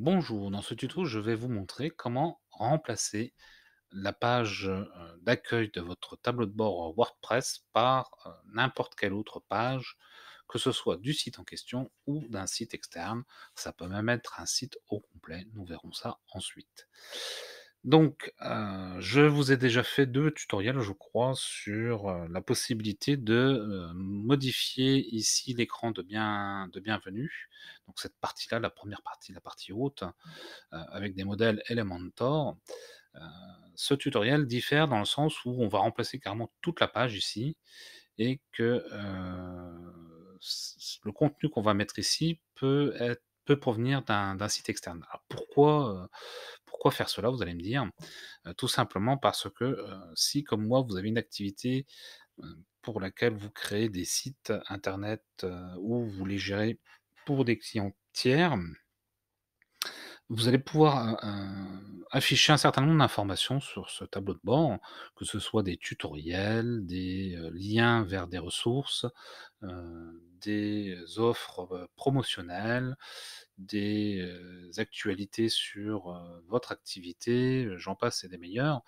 Bonjour, dans ce tuto, je vais vous montrer comment remplacer la page euh, d'accueil de votre tableau de bord WordPress par euh, n'importe quelle autre page, que ce soit du site en question ou d'un site externe. Ça peut même être un site au complet, nous verrons ça ensuite. Donc, euh, je vous ai déjà fait deux tutoriels, je crois, sur euh, la possibilité de euh, modifier ici l'écran de, bien, de bienvenue. Donc, cette partie-là, la première partie, la partie haute, hein, avec des modèles Elementor. ce tutoriel diffère dans le sens où on va remplacer carrément toute la page ici et que le contenu qu'on va mettre ici peut peut provenir d'un site externe. Alors pourquoi, pourquoi faire cela, vous allez me dire euh, Tout simplement parce que euh, si, comme moi, vous avez une activité euh, pour laquelle vous créez des sites internet ou vous les gérez pour des clients tiers, vous allez pouvoir afficher un certain nombre d'informations sur ce tableau de bord, que ce soit des tutoriels, des liens vers des ressources, des offres promotionnelles, des actualités sur votre activité, j'en passe c'est des meilleurs,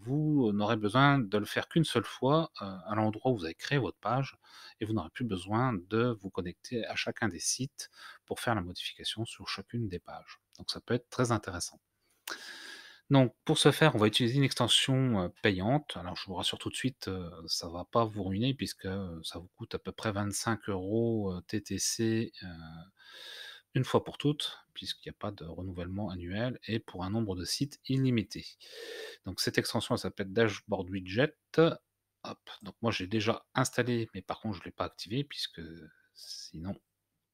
vous n'aurez besoin de le faire qu'une seule fois à l'endroit où vous avez créé votre page et vous n'aurez plus besoin de vous connecter à chacun des sites pour faire la modification sur chacune des pages. Donc ça peut être très intéressant. Donc, pour ce faire, on va utiliser une extension payante. Alors, je vous rassure tout de suite, ça ne va pas vous ruiner puisque ça vous coûte à peu près 25 euros TTC une fois pour toutes, puisqu'il n'y a pas de renouvellement annuel et pour un nombre de sites illimité. Donc, cette extension s'appelle Dashboard Widget. Hop. Donc, moi, j'ai déjà installé, mais par contre, je ne l'ai pas activé puisque sinon,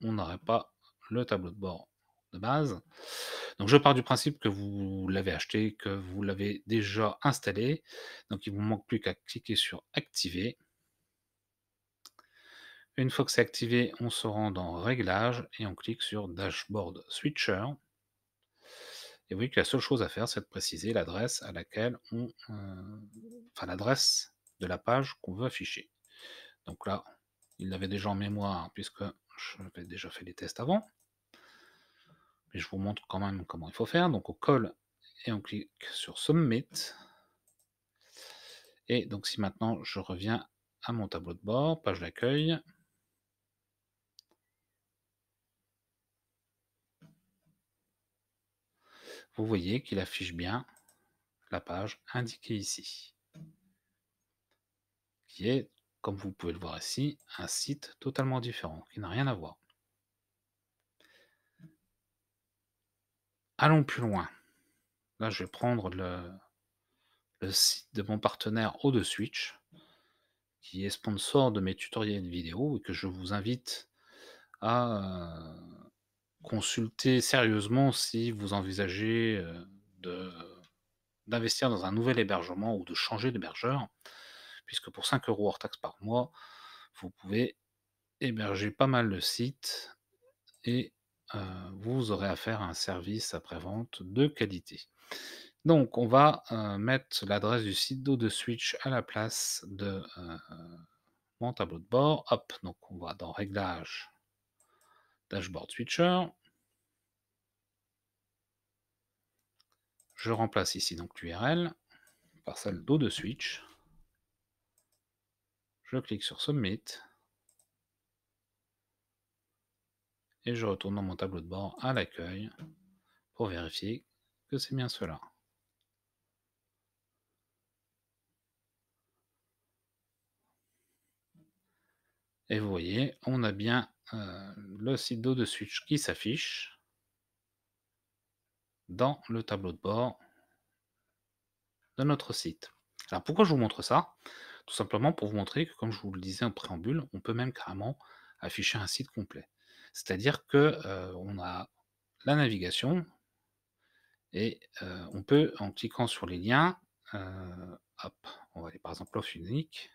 on n'aurait pas le tableau de bord de base. Donc je pars du principe que vous l'avez acheté, que vous l'avez déjà installé. Donc il ne vous manque plus qu'à cliquer sur activer. Une fois que c'est activé, on se rend dans Réglages et on clique sur Dashboard Switcher. Et vous voyez que la seule chose à faire, c'est de préciser l'adresse à laquelle on. Euh, enfin, l'adresse de la page qu'on veut afficher. Donc là, il l'avait déjà en mémoire, puisque j'avais déjà fait les tests avant je vous montre quand même comment il faut faire. Donc on colle et on clique sur Submit. Et donc si maintenant je reviens à mon tableau de bord, page d'accueil, vous voyez qu'il affiche bien la page indiquée ici, qui est, comme vous pouvez le voir ici, un site totalement différent, qui n'a rien à voir. Allons plus loin. Là, je vais prendre le, site de mon partenaire o de Switch, qui est sponsor de mes tutoriels vidéo et que je vous invite à euh, consulter sérieusement si vous envisagez euh, d'investir dans un nouvel hébergement ou de changer d'hébergeur, puisque pour 5 euros hors taxes par mois, vous pouvez héberger pas mal de sites et euh, vous aurez à faire un service après-vente de qualité. Donc, on va euh, mettre l'adresse du site d'eau de Switch à la place de euh, mon tableau de bord. Hop, donc on va dans Réglages, Dashboard Switcher. Je remplace ici donc l'URL par celle d'eau de Switch. Je clique sur Submit. et je retourne dans mon tableau de bord à l'accueil pour vérifier que c'est bien cela. Et vous voyez, on a bien euh, le site d'eau de switch qui s'affiche dans le tableau de bord de notre site. Alors pourquoi je vous montre ça Tout simplement pour vous montrer que, comme je vous le disais en préambule, on peut même carrément afficher un site complet. C'est-à-dire que on a la navigation et on peut, en cliquant sur les liens, hop, on va aller par exemple off unique.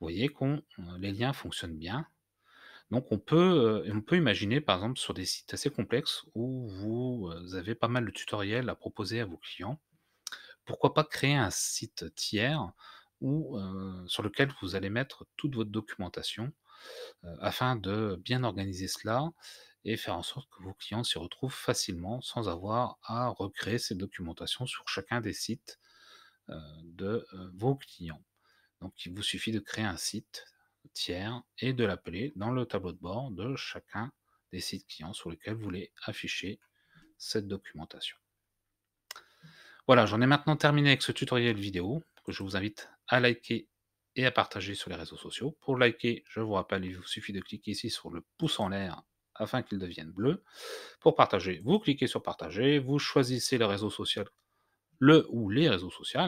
Vous voyez qu'on les liens fonctionnent bien. Donc on peut, on peut imaginer par exemple sur des sites assez complexes où vous avez pas mal de tutoriels à proposer à vos clients. Pourquoi pas créer un site tiers où, sur lequel vous allez mettre toute votre documentation euh, afin de bien organiser cela et faire en sorte que vos clients s'y retrouvent facilement sans avoir à recréer ces documentations sur chacun des sites euh, de euh, vos clients. Donc il vous suffit de créer un site tiers et de l'appeler dans le tableau de bord de chacun des sites clients sur lesquels vous voulez afficher cette documentation. Voilà, j'en ai maintenant terminé avec ce tutoriel vidéo que je vous invite à liker et à partager sur les réseaux sociaux. Pour liker, je vous rappelle, il vous suffit de cliquer ici sur le pouce en l'air afin qu'il devienne bleu. Pour partager, vous cliquez sur partager, vous choisissez le réseau social, le ou les réseaux sociaux,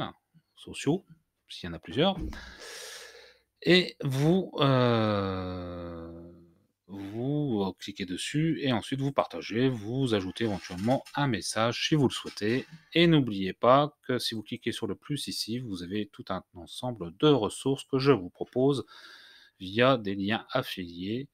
sociaux s'il y en a plusieurs, et vous euh, cliquez dessus et ensuite vous partagez, vous ajoutez éventuellement un message si vous le souhaitez. Et n'oubliez pas que si vous cliquez sur le plus ici, vous avez tout un ensemble de ressources que je vous propose via des liens affiliés,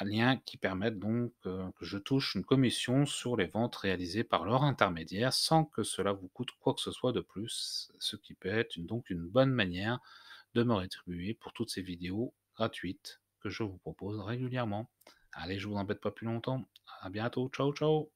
un lien qui permettent donc euh, que je touche une commission sur les ventes réalisées par leur intermédiaire sans que cela vous coûte quoi que ce soit de plus, ce qui peut être donc une bonne manière de me rétribuer pour toutes ces vidéos gratuites que je vous propose régulièrement. Allez, je vous embête pas plus longtemps. À bientôt. Ciao, ciao.